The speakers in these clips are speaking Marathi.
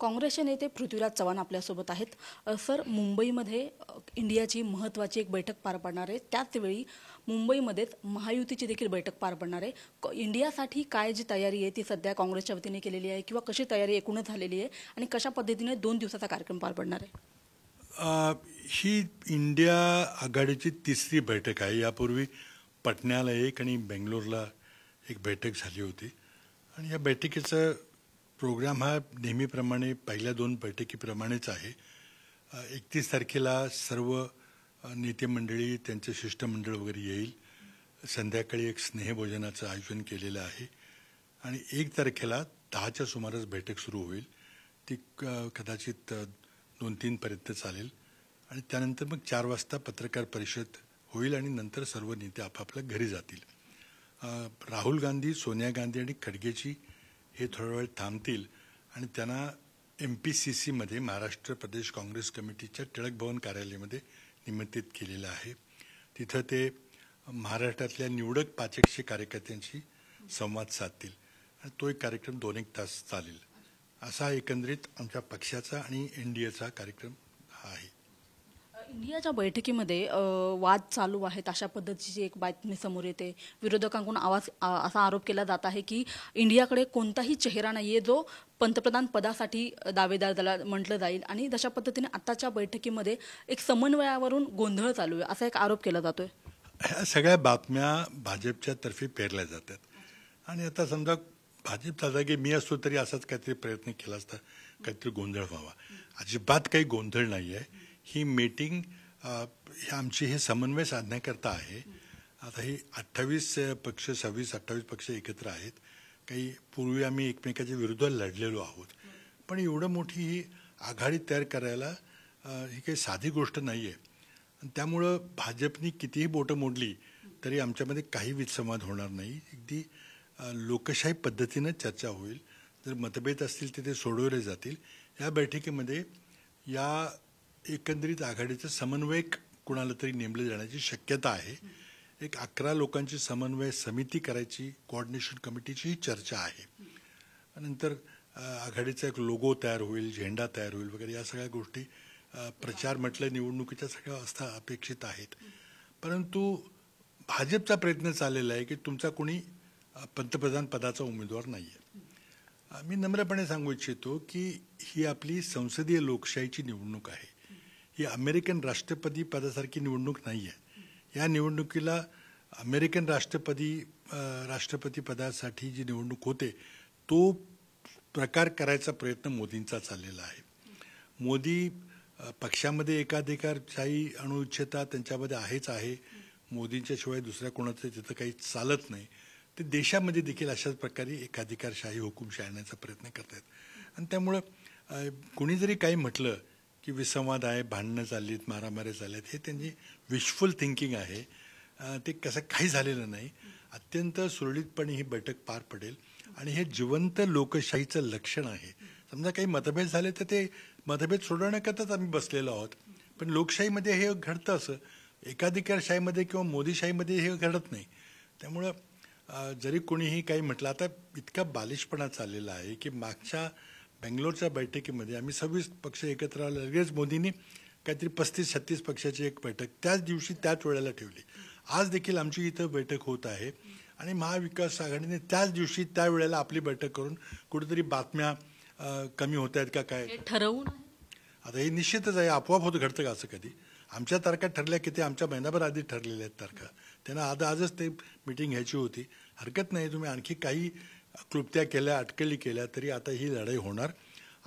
काँग्रेसचे नेते पृथ्वीराज चव्हाण आपल्यासोबत आहेत सर मुंबईमध्ये इंडियाची महत्त्वाची एक बैठक पार पडणार आहे त्याचवेळी मुंबईमध्येच महायुतीची देखील बैठक पार पडणार आहे इंडियासाठी काय जी तयारी आहे ती सध्या काँग्रेसच्या वतीने केलेली आहे किंवा कशी तयारी एकूणच झालेली आहे आणि कशा पद्धतीने दोन दिवसाचा कार्यक्रम पार पडणार आहे ही इंडिया आघाडीची तिसरी बैठक आहे यापूर्वी पटण्याला एक आणि बेंगलोरला एक बैठक झाली होती आणि या बैठकीचं प्रोग्राम हा नेहमीप्रमाणे पहिल्या दोन बैठकीप्रमाणेच आहे एकतीस तारखेला सर्व नेते मंडळी त्यांचं शिष्टमंडळ वगैरे येईल संध्याकाळी एक स्नेहभोजनाचं आयोजन केलेलं आहे आणि एक तारखेला दहाच्या सुमारास बैठक सुरू होईल ती कदाचित दोन तीनपर्यंत चालेल आणि त्यानंतर मग चार वाजता पत्रकार परिषद होईल आणि नंतर सर्व नेते आपापल्या घरी जातील राहुल गांधी सोनिया गांधी आणि खडगेची हे थोडा वेळ थांबतील आणि त्यांना एम पी सी सीमध्ये महाराष्ट्र प्रदेश काँग्रेस कमिटीच्या टिळक भवन कार्यालयामध्ये निमंत्रित केलेलं आहे तिथं ते महाराष्ट्रातल्या निवडक पाचकशे कार्यकर्त्यांशी संवाद साधतील आणि तो एक कार्यक्रम दोन एक तास चालेल असा एकंदरीत आमच्या पक्षाचा आणि एन डी एचा कार्यक्रम हा आहे इंडियाच्या बैठकीमध्ये वाद चालू आहेत अशा पद्धतीची एक बातमी समोर येते विरोधकांकडून आवाज असा आरोप केला जात आहे की इंडियाकडे कोणताही चेहरा नाही जो पंतप्रधान पदासाठी दावेदार झाला म्हटलं जाईल आणि तशा पद्धतीने आत्ताच्या बैठकीमध्ये एक समन्वयावरून गोंधळ चालू आहे असा एक आरोप केला जातोय ह्या सगळ्या बातम्या भाजपच्या तर्फे पेरल्या जातात आणि आता समजा भाजपचा जागी मी असतो तरी असाच काहीतरी प्रयत्न केला असता काहीतरी गोंधळ व्हावा अजिबात काही गोंधळ नाही आहे ही मीटिंग आमची हे समन्वय साधण्याकरता आहे आता हे अठ्ठावीस पक्ष सव्वीस अठ्ठावीस पक्ष एकत्र आहेत काही पूर्वी आम्ही एकमेकाच्या विरुद्ध लढलेलो आहोत पण एवढं मोठी ही आघाडी तयार करायला ही काही साधी गोष्ट नाही आहे त्यामुळं भाजपनी कितीही बोटं मोडली तरी आमच्यामध्ये काही विसंवाद होणार नाही अगदी लोकशाही पद्धतीनं चर्चा होईल जर मतभेद असतील तर ते सोडवले जातील या बैठकीमध्ये या एकंदरीत आघाडीचे समन्वयक कुणाला तरी नेमले जाण्याची शक्यता आहे एक अकरा लोकांची समन्वय समिती करायची कोऑर्डिनेशन कमिटीचीही चर्चा आहे नंतर आघाडीचा एक लोगो तयार होईल झेंडा तयार होईल वगैरे या सगळ्या गोष्टी प्रचार म्हटलं निवडणुकीच्या सगळ्या अवस्था अपेक्षित आहेत परंतु भाजपचा प्रयत्न चाललेला आहे की तुमचा कोणी पंतप्रधान पदाचा उमेदवार नाही आहे मी नम्रपणे सांगू इच्छितो की ही आपली संसदीय लोकशाहीची निवडणूक आहे ही अमेरिकन राष्ट्रपती पदासारखी निवडणूक नाही आहे या निवडणुकीला अमेरिकन राष्ट्रपती राष्ट्रपती पदासाठी जी निवडणूक होते तो प्रकार करायचा प्रयत्न मोदींचा चाललेला आहे मोदी पक्षामध्ये एकाधिकारशाही अणुइच्छता त्यांच्यामध्ये आहेच आहे मोदींच्याशिवाय दुसऱ्या कोणाचं तिथं काही चालत नाही ते देशामध्ये देखील अशाच प्रकारे एकाधिकारशाही हुकूमशाही आणण्याचा प्रयत्न करत आहेत आणि त्यामुळं कोणी जरी काही म्हटलं की विसंवाद आहे भांडणं चाललीत मारामारी चालल्यात हे त्यांची विशफुल थिंकिंग आहे ते कसं काही झालेलं नाही अत्यंत सुरळीतपणे ही बैठक पार पडेल आणि हे जिवंत लोकशाहीचं लक्षण आहे समजा काही मतभेद झाले तर ते मतभेद सोडवण्याकरताच आम्ही बसलेलो आहोत पण लोकशाहीमध्ये हे घडतं असं एकाधिकारशाहीमध्ये किंवा मोदीशाहीमध्ये हे घडत नाही त्यामुळं जरी कोणीही काही म्हटलं आता इतका बालिशपणा चाललेला आहे की मागच्या बेंगलोरच्या बैठकीमध्ये आम्ही सव्वीस पक्ष एकत्र आले लगेच मोदींनी काहीतरी पस्तीस छत्तीस पक्षाची एक बैठक त्याच दिवशी त्याच वेळेला ठेवली आज देखील आमची इथं बैठक होत आहे आणि महाविकास आघाडीने त्याच दिवशी त्या वेळेला आपली बैठक करून कुठेतरी बातम्या कमी होत आहेत का काय ठरवून आता हे निश्चितच आहे आपोआप होत घडतं का असं कधी आमच्या तारखा ठरल्या ते आमच्या महिनाभर आधी ठरलेल्या आहेत तारखा त्यांना आज आजच ते मिटिंग घ्यायची होती हरकत नाही तुम्ही आणखी काही क्लुप्त्या केल्या अटकली केल्या तरी आता ही लढाई होणार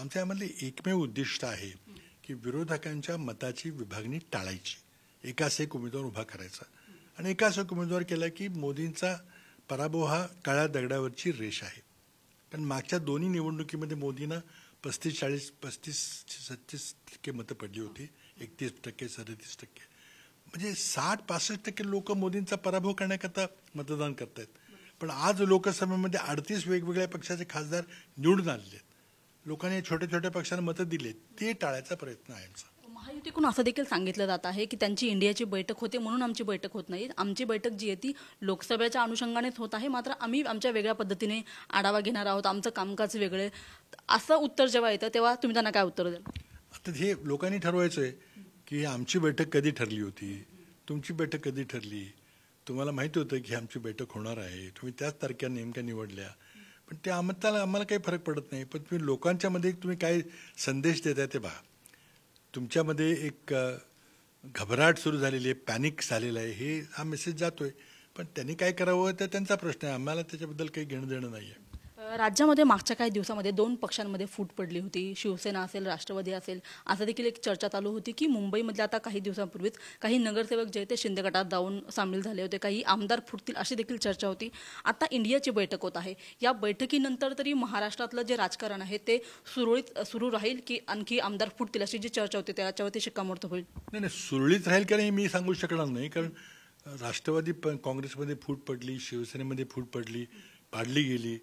आमच्या यामधले एकमेव उद्दिष्ट आहे की विरोधकांच्या मताची विभागणी टाळायची एकाच एक उमेदवार उभा करायचा आणि एकाच एक उमेदवार केला की मोदींचा पराभव हा काळ्या दगडावरची रेष आहे कारण मागच्या दोन्ही निवडणुकीमध्ये मोदींना पस्तीस चाळीस पस्तीस सत्तीस टक्के मतं पडली होती एकतीस टक्के सदतीस टक्के म्हणजे साठ पासष्ट टक्के लोक मोदींचा पराभव करण्याकरता मतदान करत आहेत पण आज लोकसभेमध्ये अडतीस वेगवेगळ्या पक्षाचे खासदार निवडून आलेले आहेत लोकांनी छोट्या छोट्या पक्षांना मतं दिले ते टाळायचा प्रयत्न आहे आमचा महायुतीकडून असं देखील सांगितलं जात आहे की त्यांची इंडियाची बैठक होते म्हणून आमची बैठक होत नाही आमची बैठक जी आहे ती लोकसभेच्या अनुषंगानेच होत आहे मात्र आम्ही आमच्या वेगळ्या पद्धतीने आढावा घेणार आहोत आमचं कामकाज वेगळे असं उत्तर जेव्हा येतं तेव्हा तुम्ही त्यांना काय उत्तर द्याल आता हे लोकांनी ठरवायचं आहे की आमची बैठक कधी ठरली होती तुमची बैठक कधी ठरली तुम्हाला माहिती होतं की आमची बैठक होणार आहे तुम्ही त्याच तारख्या नेमक्या निवडल्या पण त्या आम्हाला आम्हाला काही फरक पडत नाही पण तुम्ही लोकांच्यामध्ये तुम्ही काय संदेश देताय ते पहा तुमच्यामध्ये एक घबराट सुरू झालेली आहे पॅनिक झालेलं आहे हे हा मेसेज जातो आहे पण त्यांनी काय करावं तर त्यांचा प्रश्न आहे आम्हाला त्याच्याबद्दल काही घेणं देणं नाही आहे राज्यामध्ये मागच्या काही दिवसामध्ये दोन पक्षांमध्ये फूट पडली होती शिवसेना असेल राष्ट्रवादी असेल असं देखील एक चर्चा चालू होती की मुंबईमधल्या आता काही दिवसांपूर्वीच काही नगरसेवक जे ते शिंदे गटात जाऊन सामील झाले होते काही आमदार फुटतील अशी देखील चर्चा होती आता इंडियाची बैठक होत आहे या बैठकीनंतर तरी महाराष्ट्रातलं जे राजकारण आहे ते सुरळीत सुरू राहील की आणखी आमदार फुटतील अशी जी चर्चा होती त्याच्यावरती शिक्कामोर्तब होईल नाही नाही सुरळीत राहील की नाही मी सांगू शकणार नाही कारण राष्ट्रवादी काँग्रेसमध्ये फूट पडली शिवसेनेमध्ये फूट पडली पाडली गेली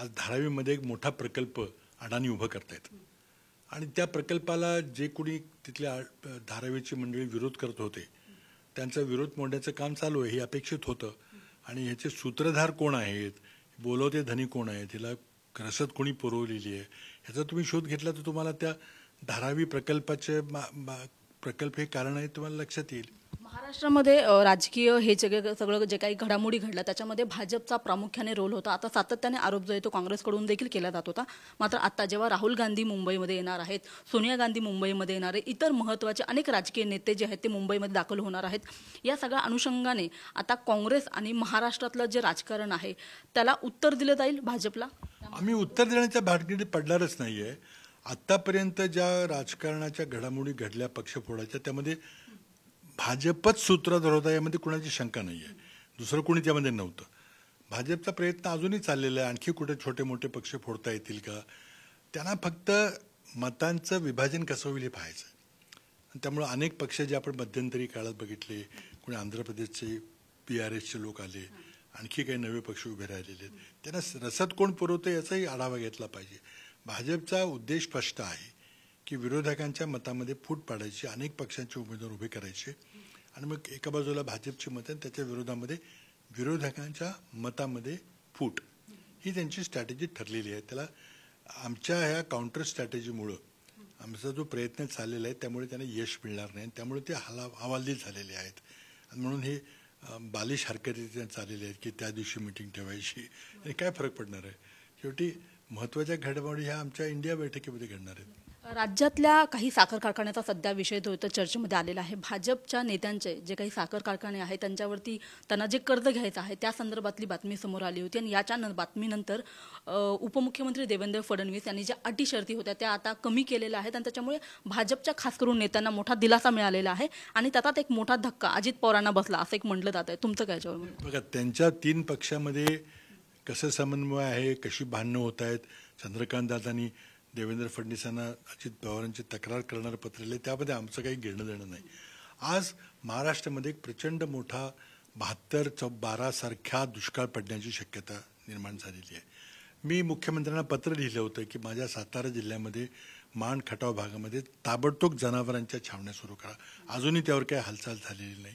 आज धारावीमध्ये एक मोठा प्रकल्प अडाणी उभं करतायत आणि त्या प्रकल्पाला जे कोणी तिथल्या धारावीची मंडळी विरोध करत होते त्यांचा विरोध मोडण्याचं काम चालू आहे हे अपेक्षित होतं आणि ह्याचे सूत्रधार कोण आहेत बोलवते धनी कोण आहेत हिला रसद कोणी पुरवलेली आहे ह्याचा तुम्ही शोध घेतला तर तुम्हाला त्या धारावी प्रकल्पाचे मा, मा प्रकल्प हे कारण आहे तुम्हाला लक्षात येईल महाराष्ट्रामध्ये राजकीय हे सगळे सगळं जे काही घडामोडी घडल्या त्याच्यामध्ये भाजपचा प्रामुख्याने रोल होता आता सातत्याने आरोप जो आहे तो काँग्रेसकडून देखील केला जात होता मात्र आता जेव्हा राहुल गांधी मुंबईमध्ये येणार आहेत सोनिया गांधी मुंबईमध्ये येणार आहे इतर महत्त्वाचे अनेक राजकीय नेते जे आहेत ते मुंबईमध्ये दाखल होणार आहेत या सगळ्या अनुषंगाने आता काँग्रेस आणि महाराष्ट्रातलं जे राजकारण आहे त्याला उत्तर दिलं जाईल भाजपला आम्ही उत्तर देण्याच्या भाडगिडीत पडणारच नाही आहे आत्तापर्यंत ज्या राजकारणाच्या घडामोडी घडल्या पक्षफोडाच्या त्यामध्ये भाजपच सूत्रधार होता यामध्ये कुणाची शंका नाही आहे दुसरं कोणी त्यामध्ये नव्हतं भाजपचा प्रयत्न अजूनही चाललेला आहे आणखी कुठे छोटे मोठे पक्ष फोडता येतील का त्यांना फक्त मतांचं विभाजन कसं होईल हे पाहायचं त्यामुळं अनेक पक्ष जे आपण मध्यंतरी काळात बघितले कोणी आंध्र प्रदेशचे पी आर एसचे लोक आले आणखी काही नवे पक्ष उभे राहिलेले आहेत त्यांना रसद कोण पुरवतं याचाही आढावा घेतला पाहिजे भाजपचा उद्देश स्पष्ट आहे की विरोधकांच्या मतामध्ये फूट पाडायची अनेक पक्षांचे उमेदवार उभे करायचे आणि मग एका बाजूला भाजपची मतं आणि त्याच्या विरोधामध्ये विरोधकांच्या मतामध्ये फूट ही त्यांची स्ट्रॅटेजी ठरलेली आहे त्याला आमच्या ह्या काउंटर स्ट्रॅटेजीमुळं आमचा जो प्रयत्न चाललेला आहे त्यामुळे त्यांना यश मिळणार नाही त्यामुळे ते हला हवालदिल झालेले आहेत म्हणून हे बालिश हरकती चाललेले आहेत की त्या दिवशी मिटिंग ठेवायची आणि काय फरक पडणार आहे शेवटी महत्त्वाच्या घडामोडी ह्या आमच्या इंडिया बैठकीमध्ये घडणार आहेत राज्यातल्या काही साखर कारखान्याचा सध्या विषय तो इथं चर्चेमध्ये आलेला आहे भाजपच्या नेत्यांचे जे काही साखर कारखाने आहेत त्यांच्यावरती त्यांना जे कर्ज घ्यायचं आहे त्या संदर्भातली बातमी समोर आली होती आणि याच्या बातमीनंतर उपमुख्यमंत्री देवेंद्र फडणवीस यांनी ज्या अटी शर्ती होत्या त्या आता कमी केलेल्या आहेत आणि त्याच्यामुळे भाजपच्या खास करून नेत्यांना मोठा दिलासा मिळालेला आहे आणि त्यातात एक मोठा धक्का अजित पवारांना बसला असं एक म्हटलं जात आहे तुमचं काय बघा त्यांच्या तीन पक्षामध्ये कसं समन्वय आहे कशी भांडणं होत आहेत चंद्रकांत दादांनी देवेंद्र फडणवीसांना अजित पवारांची तक्रार करणारं पत्र लिहिले त्यामध्ये आमचं काही घेणं देणं नाही आज महाराष्ट्रामध्ये एक प्रचंड मोठा बहात्तर चौ बारासारख्या दुष्काळ पडण्याची शक्यता निर्माण झालेली आहे मी मुख्यमंत्र्यांना पत्र लिहिलं होतं की माझ्या सातारा जिल्ह्यामध्ये मान खटाव भागामध्ये ताबडतोब जनावरांच्या छावण्या सुरू करा अजूनही त्यावर काही हालचाल झालेली नाही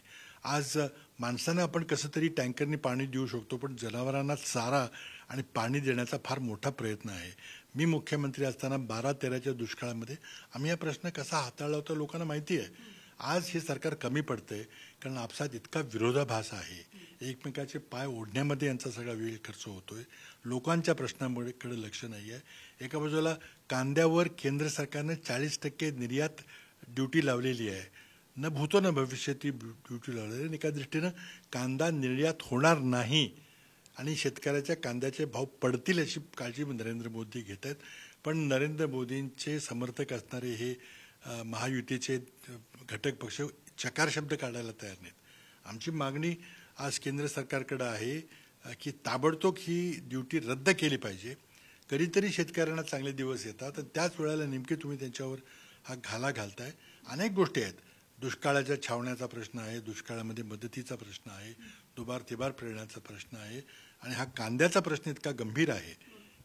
आज माणसांना आपण कसं तरी टँकरने पाणी देऊ शकतो पण जनावरांना चारा आणि पाणी देण्याचा फार मोठा प्रयत्न आहे मी मुख्यमंत्री असताना बारा तेराच्या दुष्काळामध्ये आम्ही हा प्रश्न कसा हाताळला होता लोकांना माहिती आहे आज हे सरकार कमी पडतंय कारण आपसात इतका विरोधाभास आहे एकमेकाचे पाय ओढण्यामध्ये यांचा सगळा वेळ खर्च होतोय लोकांच्या प्रश्नामुळे कडे लक्ष नाही आहे एका बाजूला कांद्यावर केंद्र सरकारने चाळीस टक्के निर्यात ड्युटी लावलेली आहे न भूतो न भविष्य ती ड्युटी लावलेली आणि एका दृष्टीनं कांदा निर्यात होणार नाही आणि शेतकऱ्याच्या कांद्याचे भाव पडतील अशी काळजी नरेंद्र मोदी घेत आहेत पण नरेंद्र मोदींचे समर्थक असणारे हे महायुतीचे घटक पक्ष चकार शब्द काढायला तयार नाहीत आमची मागणी आज केंद्र सरकारकडं आहे की ताबडतोब ही ड्युटी रद्द केली पाहिजे कधीतरी शेतकऱ्यांना चांगले दिवस येतात तर त्याच वेळेला नेमके तुम्ही त्यांच्यावर हा घाला घालताय अनेक गोष्टी आहेत दुष्काळाच्या छावण्याचा प्रश्न आहे दुष्काळामध्ये मदतीचा प्रश्न आहे दुबार तिबार प्रेरण्याचा प्रश्न आहे आणि हा कांद्याचा प्रश्न इतका गंभीर आहे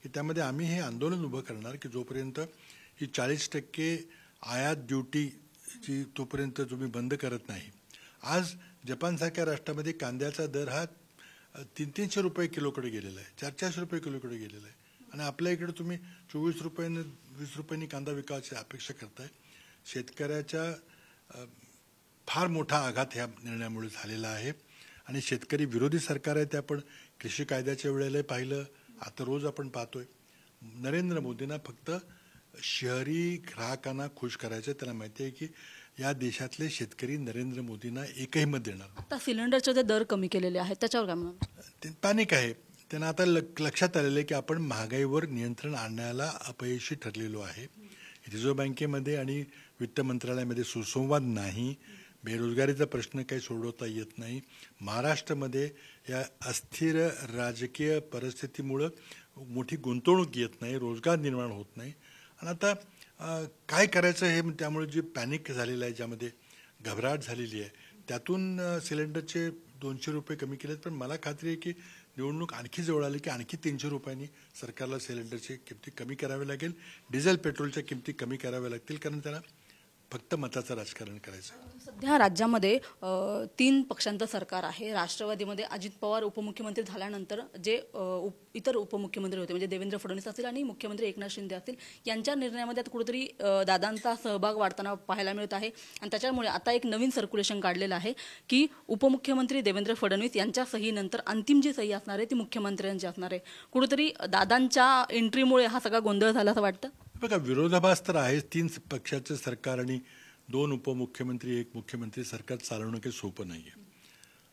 की त्यामध्ये आम्ही हे आंदोलन उभं करणार की जोपर्यंत ही चाळीस टक्के आयात ड्युटीची तोपर्यंत तुम्ही बंद करत नाही आज जपानसारख्या राष्ट्रामध्ये कांद्याचा दर हा तीन तीनशे रुपये किलोकडे गेलेला आहे चार चारशे रुपये किलोकडे गेलेला आहे आणि आपल्या इकडे तुम्ही चोवीस रुपयाने वीस रुपयांनी कांदा विकायची अपेक्षा करताय शेतकऱ्याच्या फार मोठा आघात ह्या निर्णयामुळे झालेला आहे आणि शेतकरी विरोधी सरकार आहे ते आपण कृषी कायद्याच्या वेळेला पाहिलं आता रोज आपण पाहतोय नरेंद्र मोदींना फक्त शहरी ग्राहकांना खुश करायचं त्यांना माहिती आहे की या देशातले शेतकरी नरेंद्र मोदींना एकही मत देणार आता सिलेंडरचे जे दर कमी केलेले आहेत त्याच्यावर काय पॅनिक आहे त्यांना आता लक्षात आलेलं आहे की आपण महागाईवर नियंत्रण आणण्याला अपयशी ठरलेलो आहे रिझर्व्ह बँकेमध्ये आणि वित्त मंत्रालयामध्ये सुसंवाद नाही बेरोजगारीचा प्रश्न काही सोडवता येत नाही महाराष्ट्रामध्ये या अस्थिर राजकीय परिस्थितीमुळं मोठी गुंतवणूक येत नाही रोजगार निर्माण होत नाही आणि आता काय करायचं हे त्यामुळे जे पॅनिक झालेलं आहे ज्यामध्ये घबराट झालेली आहे त्यातून सिलेंडरचे दोनशे रुपये कमी केलेत पण मला खात्री आहे की निवडणूक आणखी जवळ आली की आणखी तीनशे रुपयांनी सरकारला सिलेंडरची किमती कमी करावी लागेल डिझेल पेट्रोलच्या किमती कमी कराव्या लागतील कारण त्याला फक्त मताचं राजकारण करायचं सध्या राज्यामध्ये तीन पक्षांचं सरकार आहे राष्ट्रवादीमध्ये अजित पवार उपमुख्यमंत्री झाल्यानंतर जे उप, इतर उपमुख्यमंत्री होते म्हणजे देवेंद्र फडणवीस असतील आणि मुख्यमंत्री एकनाथ शिंदे असतील यांच्या निर्णयामध्ये आता कुठेतरी दादांचा सहभाग वाढताना पाहायला मिळत आहे आणि त्याच्यामुळे आता एक नवीन सर्क्युलेशन काढलेलं आहे की उपमुख्यमंत्री देवेंद्र फडणवीस यांच्या सहीनंतर अंतिम जी सही असणार आहे ती मुख्यमंत्र्यांची असणार आहे कुठेतरी दादांच्या एंट्रीमुळे हा सगळा गोंधळ झाला असं वाटतं बघा विरोधाभास तर आहेच तीन पक्षाचं सरकार आणि दोन उपमुख्यमंत्री एक मुख्यमंत्री सरकार चालवणं काही सोपं नाही आहे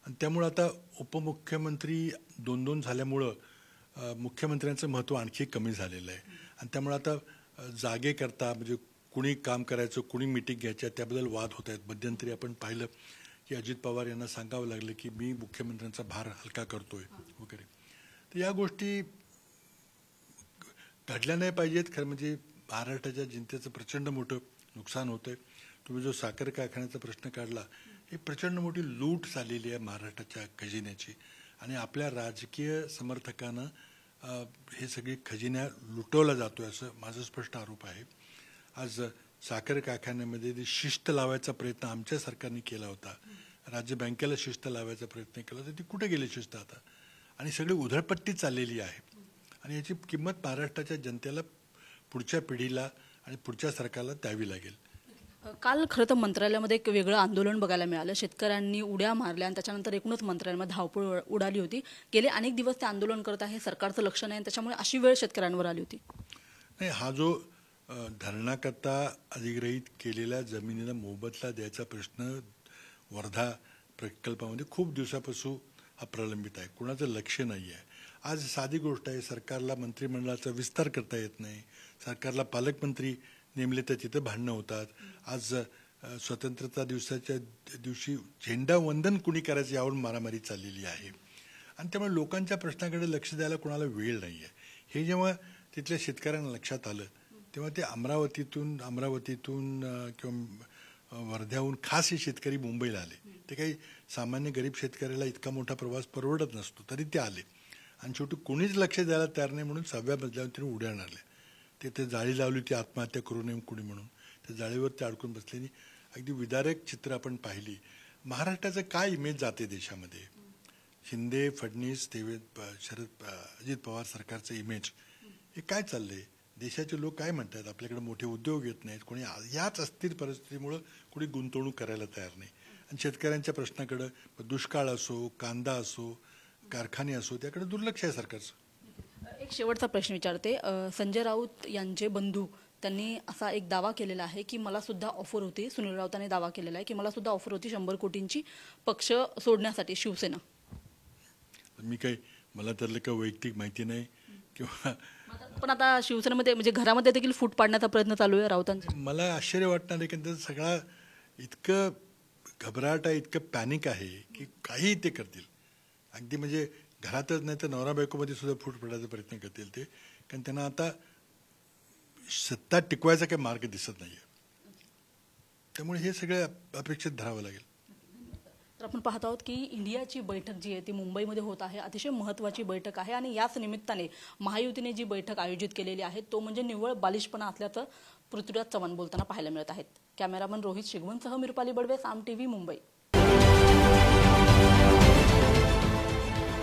आणि त्यामुळं आता उपमुख्यमंत्री दोन दोन झाल्यामुळं मुख्यमंत्र्यांचं महत्त्व आणखी कमी झालेलं आहे आणि त्यामुळं आता जागेकरता म्हणजे कुणी काम करायचं कुणी मिटिंग घ्यायच्या त्याबद्दल वाद होत आहेत मध्यंतरी आपण पाहिलं की अजित पवार यांना सांगावं लागलं की मी मुख्यमंत्र्यांचा भार हलका करतोय वगैरे तर या गोष्टी घडल्या नाही पाहिजेत खरं म्हणजे महाराष्ट्राच्या जनतेचं प्रचंड मोठं नुकसान होतं आहे तुम्ही जो साखर कारखान्याचा प्रश्न काढला ही प्रचंड मोठी लूट झालेली आहे महाराष्ट्राच्या खजिन्याची आणि आपल्या राजकीय समर्थकांना हे सगळी खजिन्या लुटवला जातो आहे असं माझं स्पष्ट आरोप आहे आज साखर कारखान्यामध्ये जी शिस्त लावायचा प्रयत्न आमच्या सरकारने केला होता राज्य बँकेला शिस्त लावायचा प्रयत्न केला होता ती कुठे गेली शिस्त आता आणि सगळी उधळपट्टी चाललेली आहे आणि याची किंमत महाराष्ट्राच्या जनतेला पुढच्या पिढीला आणि पुढच्या सरकारला द्यावी लागेल काल खरं तर मंत्रालयामध्ये एक वेगळं आंदोलन बघायला मिळालं शेतकऱ्यांनी उड्या मारल्या आणि त्याच्यानंतर एकूणच मंत्रालयामध्ये धावपळ उडाली होती गेले अनेक दिवस ते आंदोलन करत आहे सरकारचं लक्ष नाही त्याच्यामुळे अशी वेळ शेतकऱ्यांवर आली होती नाही हा जो धरणाकरता अधिग्रहित केलेल्या जमिनीला मोबदला द्यायचा प्रश्न वर्धा प्रकल्पामध्ये खूप दिवसापासून हा प्रलंबित आहे कोणाचं लक्ष नाही आहे आज साधी गोष्ट आहे सरकारला मंत्रिमंडळाचा विस्तार करता येत नाही सरकारला पालकमंत्री नेमले तर तिथं भांडणं होतात आज स्वतंत्रता दिवसाच्या दिवशी झेंडा वंदन कुणी करायचं यावर मारामारी चाललेली आहे आणि त्यामुळे लोकांच्या प्रश्नाकडे लक्ष द्यायला कोणाला वेळ नाही आहे हे जेव्हा तिथल्या शेतकऱ्यांना लक्षात आलं तेव्हा ते अमरावतीतून अमरावतीतून किंवा वर्ध्याहून खास हे शेतकरी मुंबईला आले ते काही सामान्य गरीब शेतकऱ्याला इतका मोठा प्रवास परवडत नसतो तरी ते आले आणि शेवटी कोणीच लक्ष द्यायला तयार नाही म्हणून सहाव्या मजल्यावर तिने उड्या आणल्या तिथे जाळी लावली ती आत्महत्या करू नये कुणी म्हणून त्या जाळीवर ते अडकून बसलेली अगदी विदारक चित्र आपण पाहिली महाराष्ट्राचं काय इमेज जाते देशामध्ये शिंदे फडणीस देवेंद शरद अजित पवार सरकारचं इमेज हे काय चाललंय देशाचे लोक काय म्हणतात आपल्याकडे मोठे उद्योग येत नाहीत कोणी याच अस्थिर परिस्थितीमुळं कोणी गुंतवणूक करायला तयार नाही आणि शेतकऱ्यांच्या प्रश्नाकडं दुष्काळ असो कांदा असो कारखाने असो त्याकडे दुर्लक्ष आहे सरकारचं एक शेवटचा प्रश्न विचारते संजय राऊत यांचे बंधू त्यांनी असा एक दावा केलेला आहे की मला सुद्धा ऑफर होती सुनील राऊतांनी दावा केलेला आहे की मला सुद्धा ऑफर होती शंभर कोटींची पक्ष सोडण्यासाठी शिवसेना मी काही मला तर काही वैयक्तिक माहिती नाही किंवा पण आता शिवसेनेमध्ये म्हणजे घरामध्ये देखील फूट पाडण्याचा प्रयत्न चालू आहे राऊतांचा मला आश्चर्य वाटणार आहे की सगळा इतकं घबराट आहे इतकं पॅनिक आहे की काही ते करतील अगदी म्हणजे घरातच नाही तर नवरा बायकोमध्ये सुद्धा फूट पडायचा प्रयत्न करतील ते कारण त्यांना आता सत्ता टिकवायचा काही मार्ग दिसत नाही त्यामुळे हे सगळं अपेक्षित धरावं लागेल तर आपण पाहत आहोत की इंडियाची बैठक जी आहे ती मुंबईमध्ये होत आहे अतिशय महत्त्वाची बैठक आहे आणि याच निमित्ताने महायुतीने जी बैठक आयोजित केलेली आहे तो म्हणजे निव्वळ बालिशपणा असल्याचं पृथ्वीराज चव्हाण बोलताना पाहायला मिळत आहेत कॅमेरामन रोहित सह मिरपाली बडवे साम टीव्ही मुंबई